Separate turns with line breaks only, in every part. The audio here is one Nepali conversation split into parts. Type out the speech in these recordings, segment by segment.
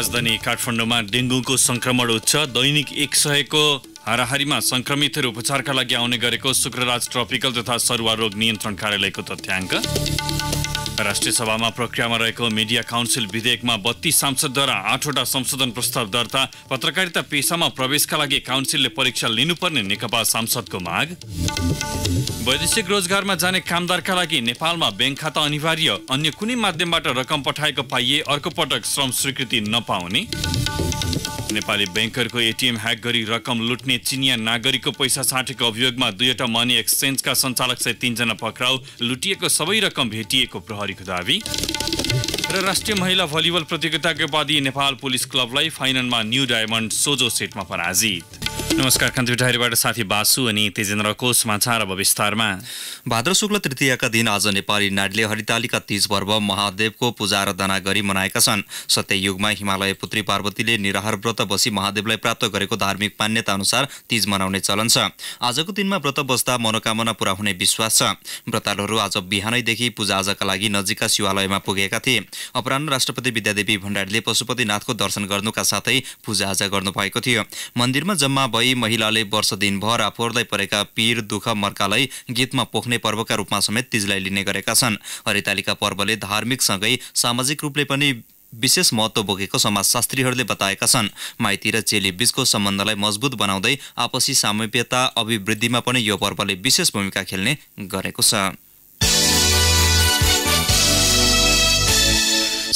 राजधानी काठमाडौँमा डेङ्गुको संक्रमण उच्च दैनिक एक सयको हाराहारीमा संक्रमितहरू उपचारका लागि आउने गरेको शुक्रराज ट्रपिकल तथा सरुवा रोग नियन्त्रण कार्यालयको तथ्याङ्क राष्ट्रिय सभामा प्रक्रियामा रहेको मिडिया काउन्सिल विधेयकमा बत्तीस सांसदद्वारा आठवटा संशोधन प्रस्ताव दर्ता पत्रकारिता पेसामा प्रवेशका लागि काउन्सिलले परीक्षा लिनुपर्ने नेकपा सांसदको माग वैदेशिक रोजगारमा जाने कामदारका लागि नेपालमा ब्याङ्क खाता अनिवार्य अन्य कुनै माध्यमबाट रकम पठाएको पाइए अर्को पटक श्रम स्वीकृति नपाउने नेपाली ब्याङ्करको एटिएम ह्याक गरी रकम लुट्ने चिनिया नागरिकको पैसा साँटेको अभियोगमा दुईवटा मनी एक्सचेन्जका सञ्चालकसहित तिनजना पक्राउ लुटिएको सबै रकम भेटिएको प्रहरीको दावी र राष्ट्रिय महिला भलिबल प्रतियोगिताको बादी नेपाल पुलिस क्लबलाई फाइनलमा न्यू डायमण्ड सोजो सेटमा पराजित नमस्कार कान्तिबाट साथी बासु अनि तेजेन्द्रको समाचार अब विस्तारमा भाद्र
शुक्ल तृतीयका दिन आज नेपाली नारीले हरितालीका तीज पर्व महादेवको पूजा आराधना गरी मनाएका छन् सत्ययुगमा हिमालय पुत्री पार्वतीले निराहार व्रत बसी महादेवलाई प्राप्त गरेको धार्मिक मान्यता अनुसार तीज मनाउने चलन छ आजको दिनमा व्रत बस्दा मनोकामना पूरा हुने विश्वास छ व्रतालुहरू आज बिहानैदेखि पूजाआजाका लागि नजिकका शिवालयमा पुगेका थिए अपरान्न राष्ट्रपति विद्यादेवी भण्डारीले पशुपतिनाथको दर्शन गर्नुका साथै पूजाआजा गर्नुभएको थियो मन्दिरमा जम्मा भई महिलाले वर्ष दिनभर आफूहरूलाई परेका पीर दुःख मर्कालाई गीतमा पोख्ने पर्वका रूपमा समेत तिजलाई लिने गरेका छन् हरितालिका पर्वले धार्मिकसँगै सामाजिक रूपले पनि विशेष महत्त्व बोकेको समाजशास्त्रीहरूले बताएका छन् माइती र चेली बीचको सम्बन्धलाई मजबुत बनाउँदै आपसी सामिप्यता अभिवृद्धिमा पनि यो पर्वले विशेष भूमिका खेल्ने गरेको छ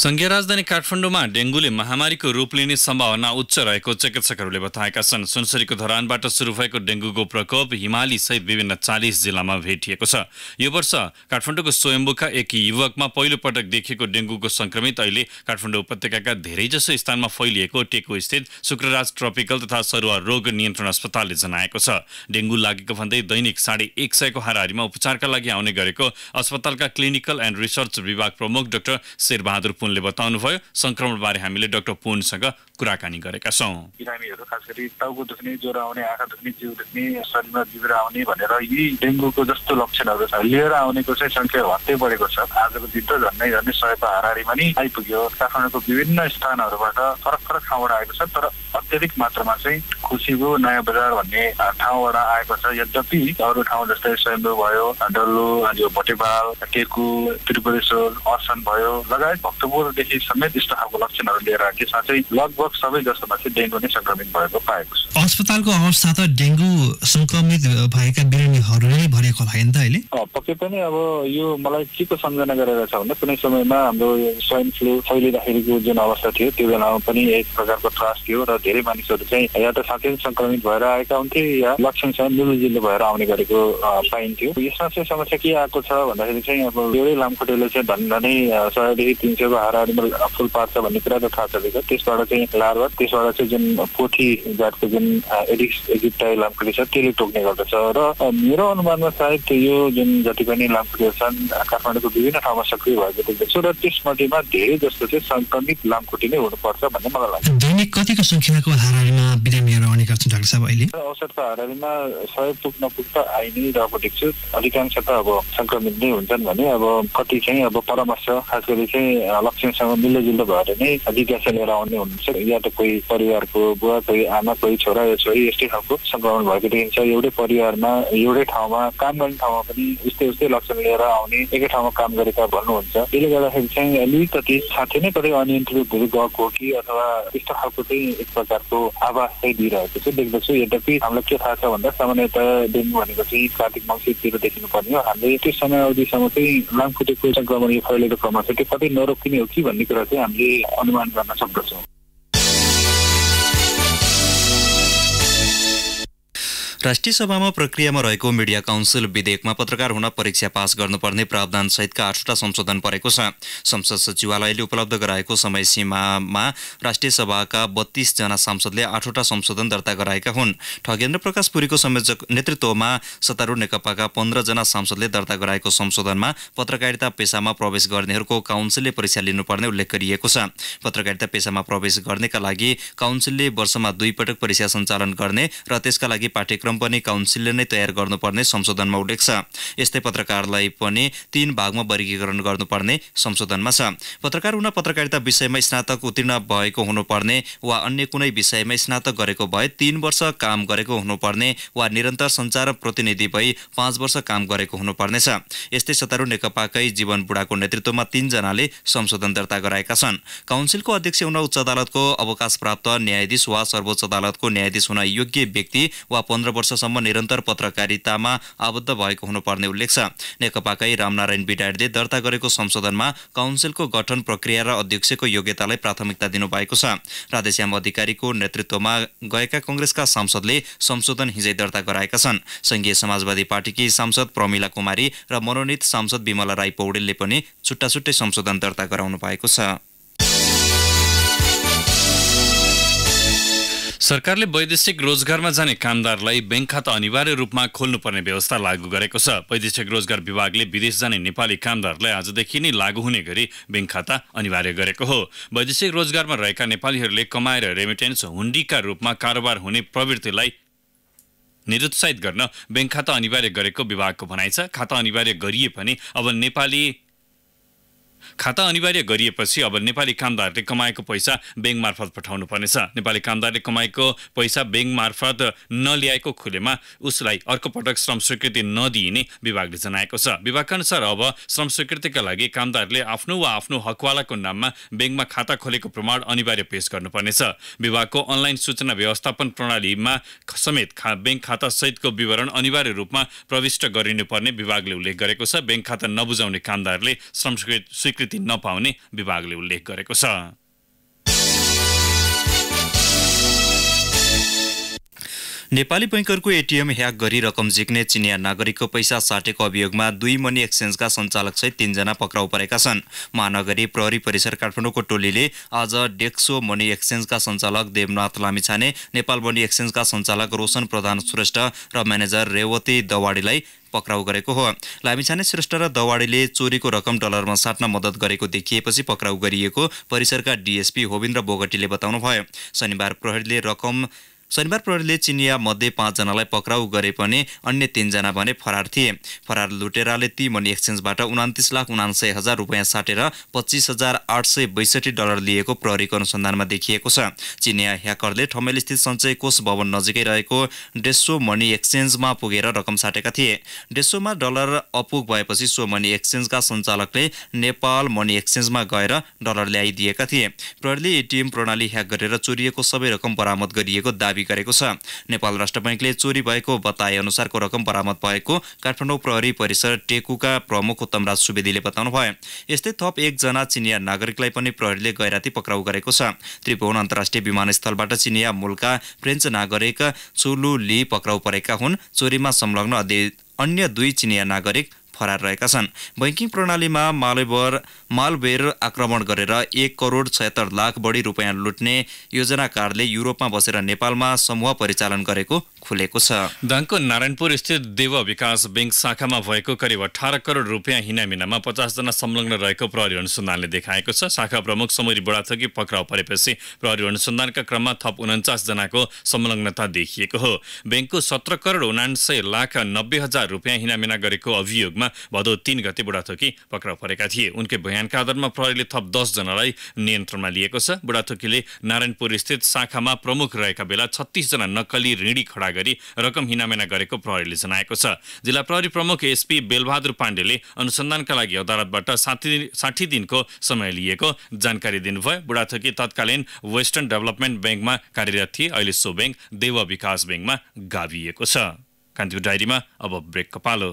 संघीय राजधानी काठमाडौँमा डेङ्गुले महामारीको रूप लिने सम्भावना उच्च रहेको चिकित्सकहरूले बताएका छन् सुनसरीको धरानबाट सुरु भएको डेङ्गुको प्रकोप हिमाली सहित विभिन्न चालिस जिल्लामा भेटिएको छ यो वर्ष काठमाडौँको स्वयम्बुका एक युवकमा पहिलोपटक देखिएको डेङ्गुको संक्रमित अहिले काठमाडौँ उपत्यका धेरैजसो स्थानमा फैलिएको टेकु स्थित शुक्रराज ट्रपिकल तथा सरुवा रोग नियन्त्रण अस्पतालले जनाएको छ डेङ्गु लागेको भन्दै दैनिक साढे एक सयको हाराहारीमा उपचारका लागि आउने गरेको अस्पतालका क्लिनिकल एन्ड रिसर्च विभाग प्रमुख डाक्टर शेरबहादुर पुन पुनले संक्रमण संक्रमणबारे हामीले डाक्टर पुनसँग कुराकानी गरेका छौँ
बिरामीहरू खास गरी टाउको दुख्ने ज्वरो आउने आँखा दुख्ने जिउ दुख्ने शरीरमा बिग्र आउने भनेर यी डेङ्गुको जस्तो लक्षणहरू छ लिएर आउनेको चाहिँ संख्या घट्दै बढेको छ आजको दिन त झन्डै झन्डै सयको हारिमा नि आइपुग्यो काठमाडौँको विभिन्न स्थानहरूबाट फरक फरक ठाउँबाट आएको छ तर अत्यधिक मात्रामा चाहिँ खुसीको नयाँ बजार भन्ने ठाउँबाट आएको छ यद्यपि अरू ठाउँ जस्तै स्वयम्भू भयो डल्लो यो भटेपाल टेकु त्रिपुरेश्वर अर्सन भयो लगायत भक्तपुर देखि समेत यस्तो खालको लक्षणहरू लिएर आएकी साथै लगभग सबै जस्तोमा चाहिँ डेङ्गु नै सङ्क्रमित भएको पाएको छ अस्पतालको अवस्था त डेङ्गु सङ्क्रमित भएका बिरामीहरूले नै भरेको होला नि त अहिले पक्कै पनि अब यो मलाई के को सम्झना गरेर छ भने कुनै समयमा हाम्रो स्वाइन फ्लू फैलिँदाखेरिको जुन अवस्था थियो त्यो बेलामा पनि एक प्रकारको त्रास थियो र धेरै मानिसहरू चाहिँ या त साथै सङ्क्रमित भएर आएका हुन्थे या लक्षण चाहिँ मिलुजिलो भएर आउने गरेको पाइन्थ्यो यसमा चाहिँ समस्या के आएको छ भन्दाखेरि चाहिँ अब एउटै लामखुट्टेले चाहिँ धन्दा नै सयदेखि तिन सयको एनिमल फुल पार्छ भन्ने कुरा त थाहा छँदैछ त्यसबाट चाहिँ लार्वा त्यसबाट चाहिँ जुन पोथी जातको जुन एडिक्स एजिप्टाई लामखुट्टी छ त्यसले टोक्ने गर्दछ र मेरो अनुमानमा सायद यो जुन जति पनि लामखुट्टीहरू छन् काठमाडौँको विभिन्न ठाउँमा सक्रिय भएको देख्दछु र त्यसमध्येमा धेरै जस्तो चाहिँ सङ्क्रमित लामखुट्टी नै हुनुपर्छ भन्ने मलाई लाग्छ दैनिक कतिको सङ्ख्याको हारिमा बिरामीहरू आउने गर्छन् डाक्टर साहब अहिले औषधको हारमा सय पुग्न पुग्छ आइ नै रहेको देख्छु अधिकांश त अब सङ्क्रमित नै हुन्छन् भने अब कति चाहिँ अब परामर्श खास गरी चाहिँ पक्षसँग मिल्दोजुल्दो भएर नै जिज्ञासा लिएर आउने हुनुहुन्छ या त कोही परिवारको बुवा कोही आमा कोही छोरा या छोरी यस्तै खालको सङ्क्रमण भएको देखिन्छ एउटै परिवारमा एउटै ठाउँमा काम गर्ने ठाउँमा पनि उस्तै उस्तै लक्षण लिएर आउने एकै ठाउँमा काम गरेका भन्नुहुन्छ त्यसले गर्दाखेरि चाहिँ अलिकति साथी नै कतै अनियन्त्रित हुँदै गएको हो कि अथवा यस्तो खालको चाहिँ एक प्रकारको आवाज चाहिँ दिइरहेको छ देख्दछु यद्यपि हामीलाई के थाहा छ भन्दा सामान्यतः डेङ्गु भनेको चाहिँ कार्तिक मङ्सिरतिर देखिनुपर्ने हो हामीले त्यो समय अवधिसम्म चाहिँ लामखुट्टेको सङ्क्रमण यो फैलिएको क्रममा छ त्यो कतै नरोकिने हो कि भन्ने कुरा चाहिँ हामीले अनुमान गर्न सक्दछौँ
राष्ट्रिय सभामा प्रक्रियामा रहेको मिडिया काउन्सिल विधेयकमा पत्रकार हुन परीक्षा पास गर्नुपर्ने प्रावधानसहितका आठवटा संशोधन परेको छ संसद सचिवालयले उपलब्ध गराएको समय सीमामा राष्ट्रिय सभाका बत्तीसजना सांसदले आठवटा संशोधन दर्ता गराएका हुन् ठगेन्द्र प्रकाश पुरीको संयोजक नेतृत्वमा सत्तारूढ नेकपाका पन्ध्रजना सांसदले दर्ता गराएको संशोधनमा पत्रकारिता पेसामा प्रवेश गर्नेहरूको काउन्सिलले परीक्षा लिनुपर्ने उल्लेख गरिएको छ पत्रकारिता पेसामा प्रवेश गर्नेका लागि काउन्सिलले वर्षमा दुईपटक परीक्षा सञ्चालन गर्ने र त्यसका लागि पाठ्यक्रम कम्पनी काउन्सिलले नै तयार गर्नुपर्ने संशोधनमा उल्लेख छ यस्तै पत्रकारलाई पनि तीन भागमा वर्गीकरण गर्नुपर्ने संशोधनमा छ पत्रकार हुन पत्रकारिता विषयमा स्नातक उत्तीर्ण भएको हुनुपर्ने वा अन्य कुनै विषयमा स्नातक गरेको भए तीन वर्ष काम गरेको हुनुपर्ने वा निरन्तर सञ्चार प्रतिनिधि भई पाँच वर्ष काम गरेको हुनुपर्नेछ यस्तै सत्तारू नेकपाकै जीवन बुढाको नेतृत्वमा तीनजनाले संशोधन दर्ता गराएका छन् काउन्सिलको अध्यक्ष हुन उच्च अदालतको अवकाश प्राप्त न्यायाधीश वा सर्वोच्च अदालतको न्यायाधीश हुन योग्य व्यक्ति वा पन्ध्र वर्षसम्म निरन्तर पत्रकारितामा आबद्ध भएको हुनुपर्ने उल्लेख छ नेकपाकै रामनारायण विडायतले दर्ता गरेको संशोधनमा काउन्सिलको गठन प्रक्रिया र अध्यक्षको योग्यतालाई प्राथमिकता दिनुभएको छ राधेश्याम अधिकारीको नेतृत्वमा गएका कङ्ग्रेसका सांसदले संशोधन हिजै दर्ता गराएका छन् सङ्घीय समाजवादी पार्टीकी सांसद प्रमिला कुमारी र मनोनित सांसद विमला राई पौडेलले पनि छुट्टा छुट्टै संशोधन दर्ता गराउनु भएको छ
सरकारले वैदेशिक रोजगारमा जाने कामदारलाई ब्याङ्क खाता अनिवार्य रूपमा खोल्नुपर्ने व्यवस्था लागू गरेको छ वैदेशिक रोजगार विभागले विदेश जाने नेपाली कामदारलाई आजदेखि नै लागू हुने गरी ब्याङ्क खाता अनिवार्य गरेको हो वैदेशिक रोजगारमा रहेका नेपालीहरूले कमाएर रेमिटेन्स हुन्डीका रूपमा कारोबार हुने प्रवृत्तिलाई निरुत्साहित गर्न ब्याङ्क खाता अनिवार्य गरेको विभागको भनाइ छ खाता अनिवार्य गरिए पनि अब नेपाली खाता अनिवार्य गरिएपछि अब नेपाली कामदारले कमाएको पैसा ब्याङ्क मार्फत पठाउनु पर्नेछ नेपाली कामदारले कमाएको पैसा ब्याङ्क मार्फत नल्याएको खुलेमा उसलाई अर्को पटक श्रम स्वीकृति नदिइने विभागले जनाएको छ विभागका अनुसार अब श्रम स्वीकृतिका लागि कामदारले आफ्नो वा आफ्नो हकवालाको नाममा ब्याङ्कमा खाता खोलेको प्रमाण अनिवार्य पेश गर्नुपर्नेछ विभागको अनलाइन सूचना व्यवस्थापन प्रणालीमा समेत खा खाता सहितको विवरण अनिवार्य रूपमा प्रविष्ट गरिनुपर्ने विभागले उल्लेख गरेको छ ब्याङ्क खाता नबुझाउने कामदारले श्रम स्वीकृति स्वीकृति नपाउने विभागले उल्लेख गरेको छ
नेपाली बैङ्कहरूको एटिएम ह्याक गरी रकम झिक्ने चिनिया नागरिकको पैसा साटेको अभियोगमा दुई मनी एक्सचेन्जका सञ्चालक सञ्चालकसहित तिनजना पक्राउ परेका छन् महानगरी प्रहरी परिसर काठमाडौँको टोलीले आज डेक्सो मनी एक्सचेन्जका सञ्चालक देवनाथ लामिछाने नेपाल मनी एक्सचेन्जका सञ्चालक रोशन प्रधान श्रेष्ठ र म्यानेजर रेवती दवाडीलाई पक्राउ गरेको हो लामिछाने श्रेष्ठ र दवाडीले चोरीको रकम डलरमा साट्न मद्दत गरेको देखिएपछि पक्राउ गरिएको परिसरका डिएसपी होविन्द्र बोगटीले बताउनुभयो शनिबार प्रहरीले रकम शनिबार प्रहरीले चिनिया मध्ये पाँचजनालाई पक्राउ गरे पनि अन्य तिनजना भने फरार थिए फरार लुटेराले ती मनी एक्सचेन्जबाट उनातिस लाख उनान्सय हजार रुपियाँ साटेर पच्चिस हजार आठ सय बैसठी डलर लिएको प्रहरीको अनुसन्धानमा देखिएको छ चिनिया ह्याकरले ठमेलस्थित सञ्चय कोष भवन नजिकै रहेको डेसो मनी एक्सचेन्जमा पुगेर रकम साटेका थिए डेसोमा डलर अपुग भएपछि सो मनी एक्सचेन्जका सञ्चालकले नेपाल मनी एक्सचेन्जमा गएर डलर ल्याइदिएका थिए प्रहरीले एटिएम प्रणाली ह्याक गरेर चोरिएको सबै रकम बरामद गरिएको दावी दावी गरेको छ नेपाल राष्ट्र बैङ्कले चोरी भएको बताए अनुसारको रकम बरामद भएको काठमाडौँ प्रहरी परिसर टेकुका प्रमुख उत्तमराज सुवेदीले बताउनु भयो यस्तै थप एकजना चिनिया नागरिकलाई पनि प्रहरीले गैराती पक्राउ गरेको छ त्रिभुवन अन्तर्राष्ट्रिय विमानस्थलबाट चिनिया मूलका फ्रेन्च नागरिक चुलुली पक्राउ परेका हुन् चोरीमा संलग्न अन्य दुई चिनिया नागरिक फरार रहेका छन् बैङ्किङ प्रणालीमा मालवेयर मालवेयर आक्रमण गरेर एक करोड छयत्तर लाख बढी रुपियाँ लुट्ने योजनाकारले युरोपमा बसेर नेपालमा समूह परिचालन गरेको
खुलेको छ दाङको नारायणपुर स्थित देव विकास ब्याङ्क शाखामा भएको करिब अठार करोड रुपियाँ हिनामिनामा पचासजना संलग्न रहेको प्रहरी अनुसन्धानले देखाएको छ शाखा प्रमुख समुरी बुढाथोकी पक्राउ परेपछि प्रहरी अनुसन्धानका क्रममा थप उन्चासजनाको संलग्नता देखिएको हो ब्याङ्कको सत्र करोड उनासय लाख नब्बे हजार रुपियाँ हिनामिना गरेको अभियोगमा घटनामा भदौ तीन गते बुढाथोकी पक्राउ परेका थिए उनकै बयानका आधारमा प्रहरीले थप दसजनालाई नियन्त्रणमा लिएको छ बुढाथोकीले नारायणपुर स्थित शाखामा प्रमुख रहेका बेला छत्तिसजना नक्कली ऋणी खडा गरी रकम हिनामेना गरेको प्रहरीले जनाएको छ जिल्ला प्रहरी प्रमुख एसपी बेलबहादुर पाण्डेले अनुसन्धानका लागि अदालतबाट साठी साठी दिनको समय लिएको जानकारी दिनुभयो बुढाथोकी तत्कालीन वेस्टर्न डेभलपमेन्ट ब्याङ्कमा कार्यरत थिए अहिले सो ब्याङ्क देव विकास ब्याङ्कमा गाभिएको छ कान्तिपुर डायरीमा अब ब्रेक कपालो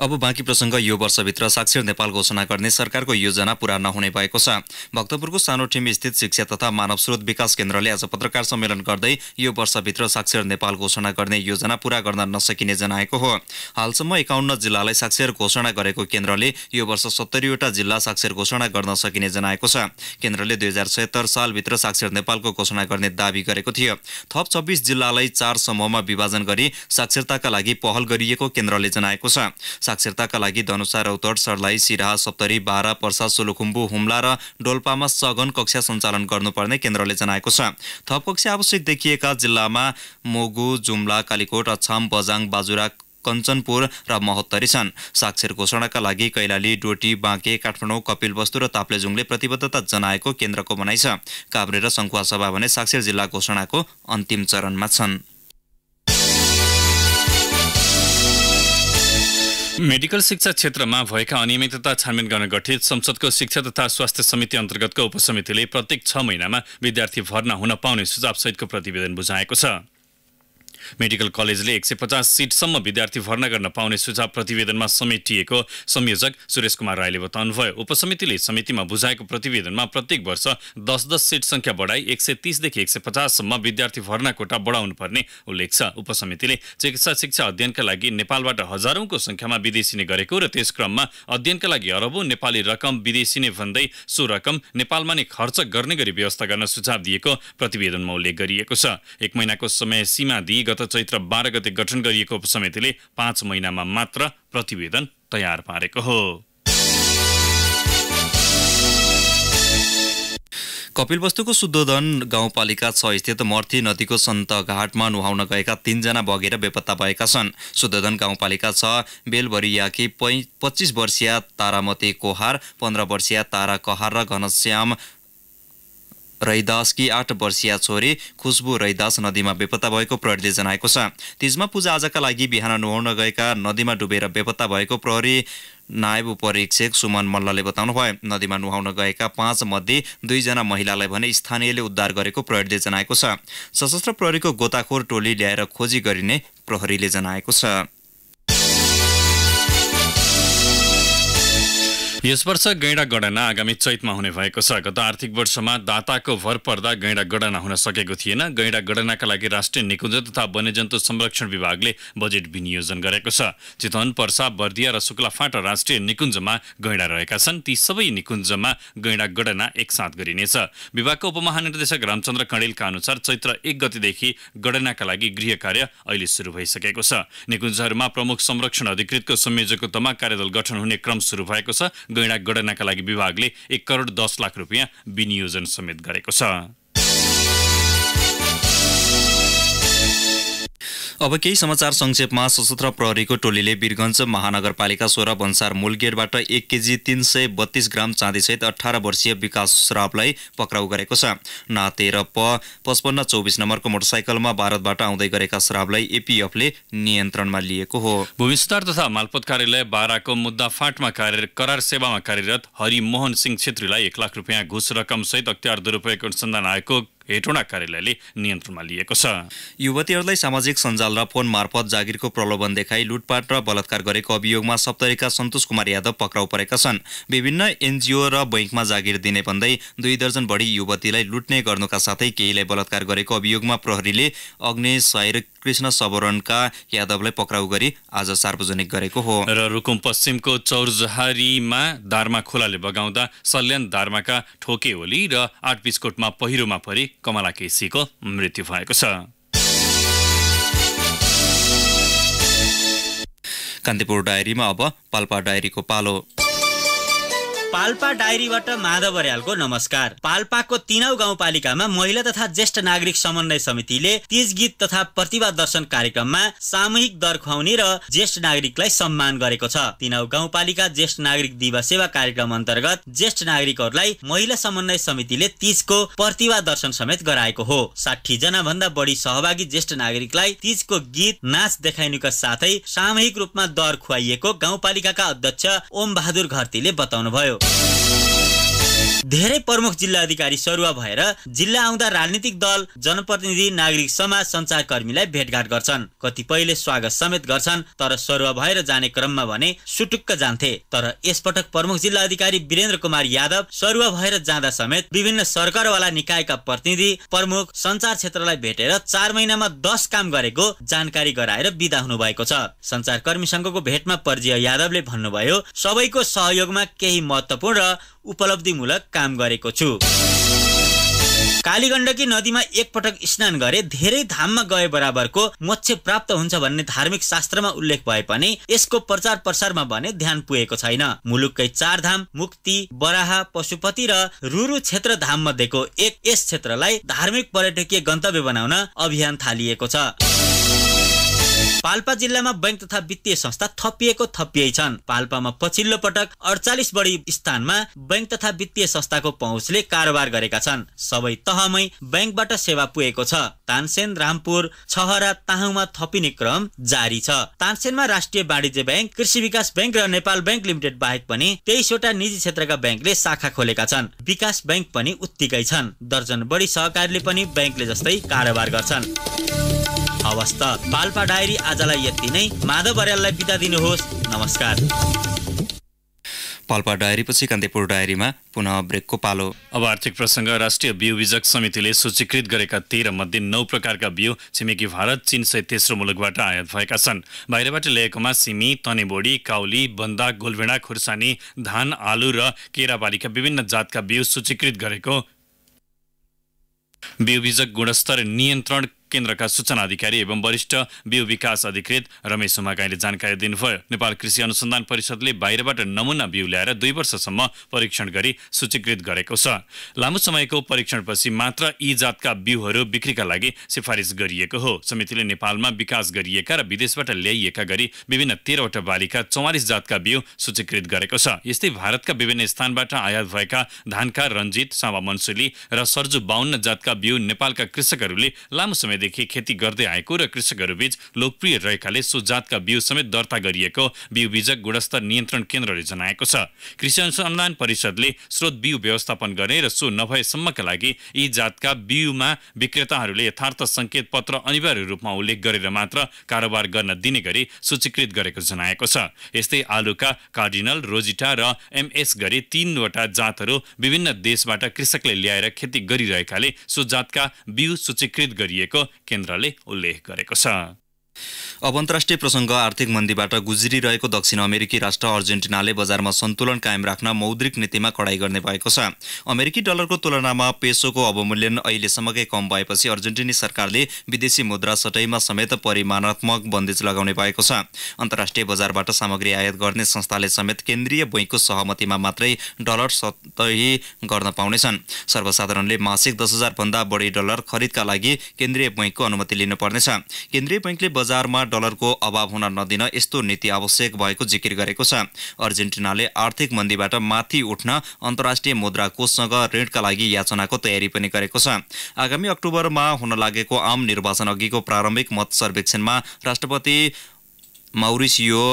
अब बाँकी प्रसङ्ग
यो वर्षभित्र साक्षर नेपाल घोषणा गर्ने सरकारको योजना पूरा नहुने भएको छ भक्तपुरको सानो स्थित शिक्षा तथा मानव स्रोत विकास केन्द्रले आज पत्रकार सम्मेलन गर्दै यो वर्षभित्र साक्षर नेपाल घोषणा गर्ने योजना पूरा गर्न नसकिने जनाएको हो हालसम्म एकाउन्न जिल्लालाई साक्षर घोषणा गरेको केन्द्रले यो वर्ष सत्तरीवटा जिल्ला साक्षर घोषणा गर्न सकिने जनाएको छ केन्द्रले दुई हजार सयत्तर सालभित्र साक्षर नेपालको घोषणा गर्ने दावी गरेको थियो थप छब्बिस जिल्लालाई चार समूहमा विभाजन गरी साक्षरताका लागि पहल गरिएको केन्द्रले जनाएको छ साक्षरताका लागि धनुषा रौतड सरलाई सिराहा सप्तरी बाह्र पर्सा सोलुखुम्बु हुम्ला र डोल्पामा सघन कक्षा सञ्चालन गर्नुपर्ने केन्द्रले जनाएको छ थप कक्षा आवश्यक देखिएका जिल्लामा मोगु जुम्ला कालीकोट अछाम बजाङ बाजुरा कञ्चनपुर र महोत्तरी छन् साक्षर घोषणाका लागि कैलाली डोटी बाँके काठमाडौँ कपिलवस्तु र ताप्लेजुङले प्रतिबद्धता जनाएको केन्द्रको भनाइ छ काभ्रे र सभा भने साक्षर जिल्ला घोषणाको अन्तिम चरणमा छन्
मेडिकल शिक्षा क्षेत्रमा भएका अनियमितता छानबिन गर्न गठित संसदको शिक्षा तथा स्वास्थ्य समिति अन्तर्गतको उपसमितिले प्रत्येक छ महिनामा विद्यार्थी भर्ना हुन पाउने सुझावसहितको प्रतिवेदन बुझाएको छ मेडिकल कलेजले एक सय पचास सिटसम्म विद्यार्थी भर्ना गर्न पाउने सुझाव प्रतिवेदनमा समेटिएको संयोजक सुरेश कुमार राईले बताउनुभयो उपसमितिले समितिमा बुझाएको प्रतिवेदनमा प्रत्येक वर्ष दस दस सिट संख्या बढाई एक सय तिसदेखि एक सय पचाससम्म विद्यार्थी भर्ना कोटा बढाउनु पर्ने उल्लेख छ उपसमितिले चिकित्सा शिक्षा अध्ययनका लागि नेपालबाट हजारौंको संख्यामा नै गरेको र त्यस क्रममा अध्ययनका लागि अरबौं नेपाली रकम विदेशी नै भन्दै सो रकम नेपालमा नै खर्च गर्ने गरी व्यवस्था गर्न सुझाव दिएको प्रतिवेदनमा उल्लेख गरिएको छ एक महिनाको समय सीमा दिई गत चैत्र बाह्र गते गठन गरिएको समितिले पाँच महिनामा मात्र प्रतिवेदन तयार पारेको हो
कपिलवस्तुको शुद्धोधन गाउँपालिका छ स्थित मर्थी नदीको सन्तघाटमा नुहाउन गएका तीनजना बगेर बेपत्ता भएका छन् शुद्धोधन गाउँपालिका छ बेलभरियाकी पै पच्चिस वर्षीय तारामती कोहार पन्ध्र वर्षीय तारा कहार र घनश्याम रैदासकी आठ वर्षीय छोरी खुसबु रैदास नदीमा बेपत्ता भएको प्रहरीले जनाएको छ तिजमा आजका लागि बिहान नुहाउन गएका नदीमा डुबेर बेपत्ता भएको प्रहरी नायब उपरीक्षक सुमन मल्लले बताउनु बताउनुभयो नदीमा नुहाउन गएका पाँच मध्ये दुईजना महिलालाई भने स्थानीयले उद्धार गरेको प्रहरीले जनाएको छ सशस्त्र प्रहरीको गोताखोर टोली ल्याएर
खोजी गरिने प्रहरीले जनाएको छ यस वर्ष गैँडा गणना आगामी चैतमा हुने भएको छ गत आर्थिक वर्षमा दाताको भर पर्दा गैँडा गणना हुन सकेको थिएन गैँडा गणनाका लागि राष्ट्रिय निकुञ्ज तथा वन्यजन्तु संरक्षण विभागले बजेट विनियोजन गरेको छ चितवन पर्सा बर्दिया र शुक्ला फाँटा राष्ट्रिय निकुञ्जमा गैँडा रहेका छन् ती सबै निकुञ्जमा गैँडा गणना एकसाथ गरिनेछ विभागको उपमहानिर्देशक रामचन्द्र कणेलका अनुसार चैत्र एक गतिदेखि गणनाका लागि गृह कार्य अहिले सुरु भइसकेको छ निकुञ्जहरूमा प्रमुख संरक्षण अधिकृतको संयोजकत्वमा कार्यदल गठन हुने क्रम सुरु भएको छ गैँडा गणनाका लागि विभागले एक करोड दस लाख रुपियाँ विनियोजन समेत गरेको छ
अब केही समाचार संक्षेपमा सशस्त्र प्रहरीको टोलीले वीरगञ्ज महानगरपालिका सोह्र भन्सार मूल गेटबाट एक केजी तिन सय बत्तीस ग्राम चाँदीसहित अठार वर्षीय विकास श्रावलाई पक्राउ गरेको छ ना तेह्र प पचपन्न चौबिस नम्बरको मोटरसाइकलमा भारतबाट आउँदै गरेका
श्रावलाई एपिएफले नियन्त्रणमा लिएको हो भूमि तथा मालपत कार्यालय बाराको मुद्दा फाँटमा कार्य करार सेवामा कार्यरत हरिमोहन सिंह छेत्रीलाई एक लाख रुपियाँ घुस रकमसहित अख्तियार दुरुपयोग अनुसन्धान आयोग हेटोडा कार्यालयले नियन्त्रणमा लिएको छ युवतीहरूलाई सामाजिक
सञ्जाल र फोन मार्फत जागिरको प्रलोभन देखाई लुटपाट र बलात्कार गरेको अभियोगमा सप्तरीका सन्तोष कुमार यादव पक्राउ परेका छन् विभिन्न एनजिओ र बैङ्कमा जागिर दिने भन्दै दुई दर्जन बढी युवतीलाई लुट्ने गर्नुका साथै केहीलाई बलात्कार गरेको अभियोगमा प्रहरीले अग्नि शैर कृष्ण
सवरणका यादवलाई पक्राउ गरी आज सार्वजनिक गरेको हो र रुकुम पश्चिमको चौरजहारीमा दार्मा खोलाले बगाउँदा सल्यान दार्माका ठोके होली र आठ बिस्कोटमा पहिरोमा परि कमला केसीको मृत्यु भएको छ कान्तिपुर डायरीमा अब पाल्पा डायरीको
पालो
पाल्पा डायरीबाट माधव अर्यालको नमस्कार पाल्पाको तिनौ गाउँपालिकामा महिला तथा ज्येष्ठ नागरिक समन्वय समितिले तीज गीत तथा प्रतिभा दर्शन कार्यक्रममा सामूहिक दर खुवाउने र ज्येष्ठ नागरिकलाई सम्मान गरेको छ तिनौ गाउँपालिका ज्येष्ठ नागरिक दिवस सेवा कार्यक्रम अन्तर्गत ज्येष्ठ नागरिकहरूलाई महिला समन्वय समितिले तीजको प्रतिभा दर्शन समेत गराएको हो साठी जना भन्दा बढी सहभागी ज्येष्ठ नागरिकलाई तीजको गीत नाच देखाइनुका साथै सामूहिक रूपमा दर खुवाइएको गाउँपालिकाका अध्यक्ष ओम बहादुर घरतीले बताउनुभयो Valeu! धेरै प्रमुख जिल्ला अधिकारी सरुवा भएर जिल्ला आउँदा राजनीतिक दल जनप्रतिनिधि नागरिक समाज कर्मीलाई भेटघाट गर्छन् कतिपयले स्वागत समेत गर्छन् तर सरुवा भएर जाने क्रममा भने सुटुक्क जान्थे तर यसपटक प्रमुख जिल्ला अधिकारी वीरेन्द्र कुमार यादव सरुवा भएर जाँदा समेत विभिन्न सरकारवाला निकायका प्रतिनिधि प्रमुख संचार क्षेत्रलाई भेटेर चार महिनामा दस काम गरेको जानकारी गराएर विदा हुनु भएको छ कर्मी संघको भेटमा पर्जिय यादवले भन्नुभयो सबैको सहयोगमा केही महत्वपूर्ण र उपलब्धिमूलक काम गरेको छु कालीगण्डकी नदीमा एकपटक स्नान गरे धेरै धाममा गए बराबरको मोक्ष प्राप्त हुन्छ भन्ने धार्मिक शास्त्रमा उल्लेख भए पनि यसको प्रचार प्रसारमा भने ध्यान पुगेको छैन मुलुककै चार धाम मुक्ति बराह पशुपति र रुरु क्षेत्र धाम मध्येको एक यस क्षेत्रलाई धार्मिक पर्यटकीय गन्तव्य बनाउन अभियान थालिएको छ पाल्पा जिल्लामा बैङ्क तथा वित्तीय संस्था थपिएको थपिए छन् पाल्पामा पछिल्लो पटक अडचालिस बढी स्थानमा बैङ्क तथा वित्तीय संस्थाको पहुँचले कारोबार गरेका छन् सबै तहमै बैंकबाट सेवा पुगेको छ तानसेन रामपुर छहरा ताहुमा थपिने क्रम जारी छ तानसेनमा राष्ट्रिय वाणिज्य ब्याङ्क कृषि विकास ब्याङ्क र नेपाल ब्याङ्क लिमिटेड बाहेक पनि तेइसवटा निजी क्षेत्रका ब्याङ्कले शाखा खोलेका छन् विकास ब्याङ्क पनि उत्तिकै छन् दर्जन बढी सहकारीले पनि बैंकले जस्तै कारोबार गर्छन् हवस् त पाल्पा डायरी आजलाई यति नै माधव अर्याललाई बिदा दिनुहोस् नमस्कार
पाल्पा डायरीपछि कान्तिपुर डायरीमा पुनः ब्रेकको पालो
अब आर्थिक प्रसङ्ग राष्ट्रिय बिउ बिजक समितिले सूचीकृत गरेका तेह्र मध्ये नौ प्रकारका बिउ छिमेकी भारत चीन तेस्रो मुलुकबाट आयात भएका छन् बाहिरबाट ल्याएकोमा सिमी तनेबोडी काउली बन्दा गोलभेडा खुर्सानी धान आलु र केराबारीका विभिन्न जातका बिउ सूचीकृत गरेको बिउ बिजक गुणस्तर नियन्त्रण केन्द्रका सूचना अधिकारी एवं वरिष्ठ बिउ विकास अधिकृत रमेश सुमाकाईले जानकारी दिनुभयो नेपाल कृषि अनुसन्धान परिषदले बाहिरबाट नमुना बिउ ल्याएर दुई वर्षसम्म परीक्षण गरी सूचीकृत गरेको छ लामो समयको परीक्षणपछि मात्र यी जातका बिउहरू बिक्रीका लागि सिफारिस गरिएको हो समितिले नेपालमा विकास गरिएका र विदेशबाट ल्याइएका गरी विभिन्न तेह्रवटा बालीका चौवालिस जातका बिउ सूचीकृत गरेको छ यस्तै भारतका विभिन्न स्थानबाट आयात भएका धानका रञ्जित सावा मन्सुली र सर्जु बाहुन्न जातका बिउ नेपालका कृषकहरूले लामो समय समयदेखि खेती गर्दै आएको र कृषकहरूबीच लोकप्रिय रहेकाले सो जातका बिउ समेत दर्ता गरिएको बिउ बिजक गुणस्तर नियन्त्रण केन्द्रले जनाएको छ कृषि अनुसन्धान परिषदले स्रोत बिउ व्यवस्थापन गर्ने र सो नभएसम्मका लागि यी जातका बिउमा विक्रेताहरूले यथार्थ सङ्केत पत्र अनिवार्य रूपमा उल्लेख गरेर मात्र कारोबार गर्न दिने गरी सूचीकृत गरेको जनाएको छ यस्तै आलुका कार्डिनल रोजिटा र एमएस गरी तीनवटा जातहरू विभिन्न देशबाट कृषकले ल्याएर खेती गरिरहेकाले सो जातका बिउ सूचीकृत गरिएको केन्द्रले उल्लेख गरेको छ
अब अन्तर्राष्ट्रिय प्रसङ्ग आर्थिक मन्दीबाट गुज्रिरहेको दक्षिण अमेरिकी राष्ट्र अर्जेन्टिनाले बजारमा सन्तुलन कायम राख्न मौद्रिक नीतिमा कडाई गर्ने भएको छ अमेरिकी डलरको तुलनामा पेसोको अवमूल्यन अहिलेसम्मकै कम भएपछि अर्जेन्टिनी सरकारले विदेशी मुद्रा सटैमा समेत परिमाणात्मक बन्देज लगाउने भएको छ अन्तर्राष्ट्रिय बजारबाट सामग्री आयात गर्ने संस्थाले समेत केन्द्रीय बैङ्कको सहमतिमा मात्रै डलर सतही गर्न पाउनेछन् सर्वसाधारणले मासिक दस हजारभन्दा बढी डलर खरिदका लागि केन्द्रीय बैङ्कको अनुमति लिनुपर्नेछ केन्द्रीय बैङ्कले बजारमा डलरको अभाव हुन नदिन यस्तो नीति आवश्यक भएको जिकिर गरेको छ अर्जेन्टिनाले आर्थिक मन्दीबाट माथि उठ्न अन्तर्राष्ट्रिय मुद्रा कोषसँग ऋणका लागि याचनाको तयारी पनि गरेको छ आगामी अक्टोबरमा हुन लागेको आम निर्वाचन अघिको प्रारम्भिक मत सर्वेक्षणमा राष्ट्रपति माउरिसियो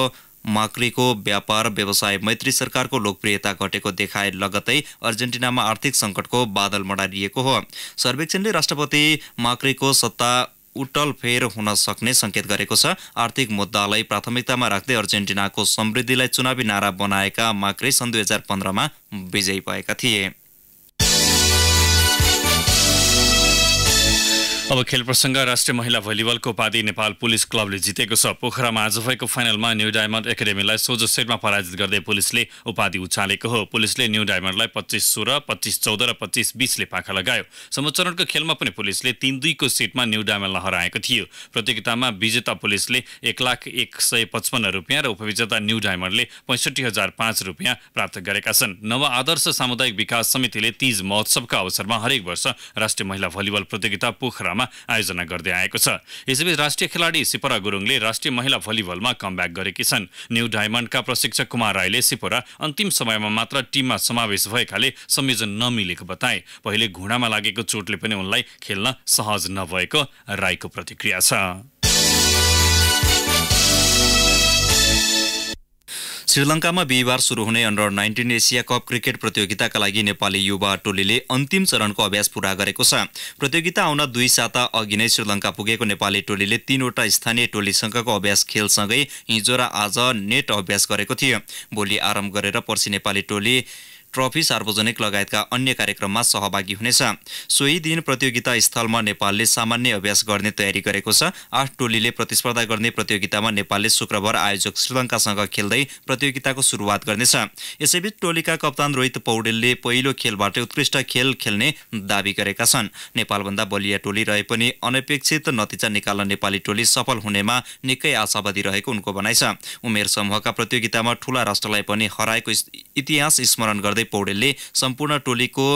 माक्रीको व्यापार व्यवसाय मैत्री सरकारको लोकप्रियता घटेको देखाए लगतै अर्जेन्टिनामा आर्थिक सङ्कटको बादल मडारिएको हो सर्वेक्षणले राष्ट्रपति माक्रीको सत्ता उटल फेर हुन सक्ने सङ्केत गरेको छ आर्थिक मुद्दालाई प्राथमिकतामा राख्दै अर्जेन्टिनाको समृद्धिलाई चुनावी नारा बनाएका माक्रे सन् दुई हजार पन्ध्रमा विजयी भएका थिए
अब खेल प्रसङ्ग राष्ट्रिय महिला भलिबलको उपाधि नेपाल पुलिस क्लबले जितेको छ पोखरामा आज भएको फाइनलमा न्यू डायमन्ड एकाडेमीलाई सोझो सेटमा पराजित गर्दै पुलिसले उपाधि उचालेको हो पुलिसले न्यू डायमन्डलाई पच्चिस सोह्र पच्चिस चौध र पच्चिस बिसले पाखा लगायो समुचरणको खेलमा पनि पुलिसले तिन दुईको सेटमा न्यू डायमन्डलाई हराएको थियो प्रतियोगितामा विजेता पुलिसले एक लाख एक सय पचपन्न रुपियाँ र उपविजेता न्यू डायमन्डले पैँसठी हजार पाँच रुपियाँ प्राप्त गरेका छन् नव आदर्श सामुदायिक विकास समितिले तीज महोत्सवका अवसरमा हरेक वर्ष राष्ट्रिय महिला भलिबल प्रतियोगिता पोखरा पोखरामा आयोजना गर्दै आएको छ यसैबीच राष्ट्रिय खेलाडी सिपोरा गुरुङले राष्ट्रिय महिला भलिबलमा कमब्याक गरेकी छन् न्यू डायमण्डका प्रशिक्षक कुमार राईले सिपोरा अन्तिम समयमा मात्र टिममा समावेश भएकाले संयोजन नमिलेको बताए पहिले घुँडामा लागेको चोटले पनि उनलाई खेल्न सहज नभएको राईको प्रतिक्रिया छ श्रीलङ्कामा बिहिबार
सुरु हुने under nineteen Asia cup cricket प्रतियोगिताका लागि नेपाली युवा टोलीले अन्तिम चरणको अभ्यास पूरा गरेको छ प्रतियोगिता आउन दुई साता अघि नै श्रीलङ्का पुगेको नेपाली टोलीले तीनवटा स्थानीय टोलीसँगको अभ्यास खेलसँगै हिजो र आज नेट अभ्यास गरेको थियो भोलि आरम्भ गरेर पर्सि नेपाली टोली ट्रफी सार्वजनिक लगायतका अन्य कार्यक्रममा सहभागी हुनेछ सोही दिन प्रतियोगिता स्थलमा नेपालले सामान्य अभ्यास गर्ने तयारी गरेको छ आठ टोलीले प्रतिस्पर्धा गर्ने प्रतियोगितामा नेपालले शुक्रबार आयोजक श्रीलङ्कासँग खेल्दै प्रतियोगिताको सुरुवात गर्नेछ यसैबीच टोलीका कप्तान रोहित पौडेलले पहिलो खेलबाट उत्कृष्ट खेल खेल्ने दावी गरेका छन् नेपालभन्दा बलिया टोली रहे पनि अनपेक्षित नतिजा निकाल्न नेपाली टोली सफल हुनेमा निकै आशावादी रहेको उनको भनाइ छ उमेर समूहका प्रतियोगितामा ठुला राष्ट्रलाई पनि हराएको इतिहास स्मरण गर्दै उदय पौडेलले सम्पूर्ण टोलीको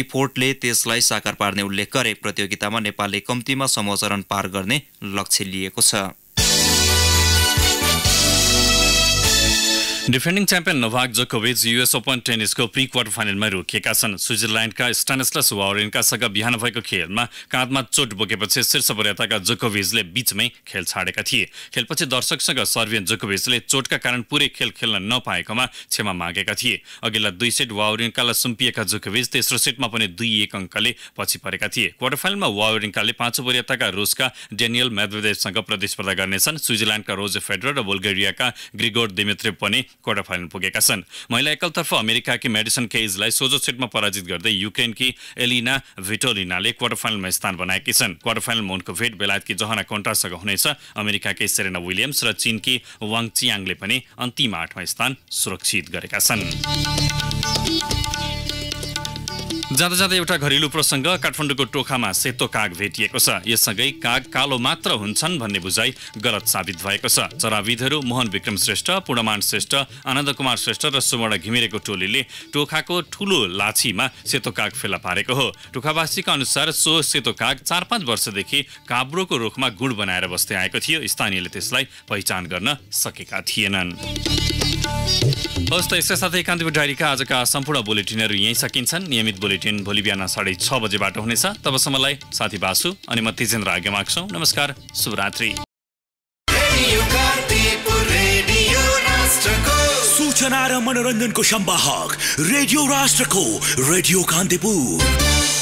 इफोर्टले त्यसलाई साकार पार्ने उल्लेख गरे प्रतियोगितामा नेपालले कम्तीमा समोचरण पार गर्ने लक्ष्य
लिएको छ डिफेन्डिङ च्याम्पियन नोभाक जोकोभिज युएस ओपन टेनिसको प्री क्वार्टर फाइनलमा रोकिएका छन् स्विजरल्यान्डका स्टानिस्लस वारेनकासँग बिहान भएको खेलमा काँधमा चोट बोकेपछि शीर्ष पर्यटका जोकोभिजले बीचमै खेल छाडेका थिए खेलपछि दर्शकसँग सर्भियन जोकोभिजले चोटका कारण पुरै खेल खेल्न नपाएकोमा क्षमा मागेका थिए अघिल्ला दुई सेट वावरिङ्कालाई सुम्पिएका जोकोभिज तेस्रो सेटमा पनि दुई एक अङ्कले पछि परेका थिए क्वार्टर फाइनलमा वावरिङ्काले पाँचौँ पर्यटका रुसका डेनियल मेदवेदेवसँग प्रतिस्पर्धा गर्नेछन् स्विजरल्यान्डका रोजे फेडर र बुल्गेरियाका ग्रिगोर दिमित्रेव पनि क्वार्टर फाइनल पुगेका छन् महिला एकलतर्फ अमेरिकाकी मेडिसन केजलाई सोझो सेटमा पराजित गर्दै युक्रेनकी एलिना भिटोलिनाले क्वार्टर फाइनलमा स्थान बनाएकी छन् क्वार्टर फाइनल उनको भेट बेलायतकी जहना कन्ट्रासँग हुनेछ अमेरिकाकै सेरेना विलियम्स र चीनकी वाङ चियाङले पनि अन्तिम आठमा स्थान सुरक्षित गरेका छन् जाँदा जाँदा एउटा घरेलु प्रसङ्ग काठमाडौँको टोखामा सेतो काग भेटिएको छ यससँगै काग कालो मात्र हुन्छन् भन्ने बुझाइ गलत साबित भएको छ चराविदहरू मोहन विक्रम श्रेष्ठ पूर्णमान श्रेष्ठ आनन्द कुमार श्रेष्ठ र सुवर्ण घिमिरेको टोलीले टोखाको ठुलो लाछीमा सेतो काग फेला पारेको हो टोखावासीका अनुसार सो सेतो काग चार पाँच वर्षदेखि काब्रोको रुखमा गुड बनाएर बस्दै आएको थियो स्थानीयले त्यसलाई पहिचान गर्न सकेका थिएनन् हस् त यसका साथै कान्तिपुर डायरीका आजका सम्पूर्ण बुलेटिनहरू यहीँ सकिन्छन् नियमित बुलेटिन भोलि बिहान साढे छ बजेबाट हुनेछ तबसम्मलाई साथी बासु अनि म तिजेन्द्र आज्ञा माग्छौँ नमस्कार शुभरात्रि
सूचना र मनोरञ्जनको सम्वाहक रेडियो राष्ट्रको रेडियो कान्तिपुर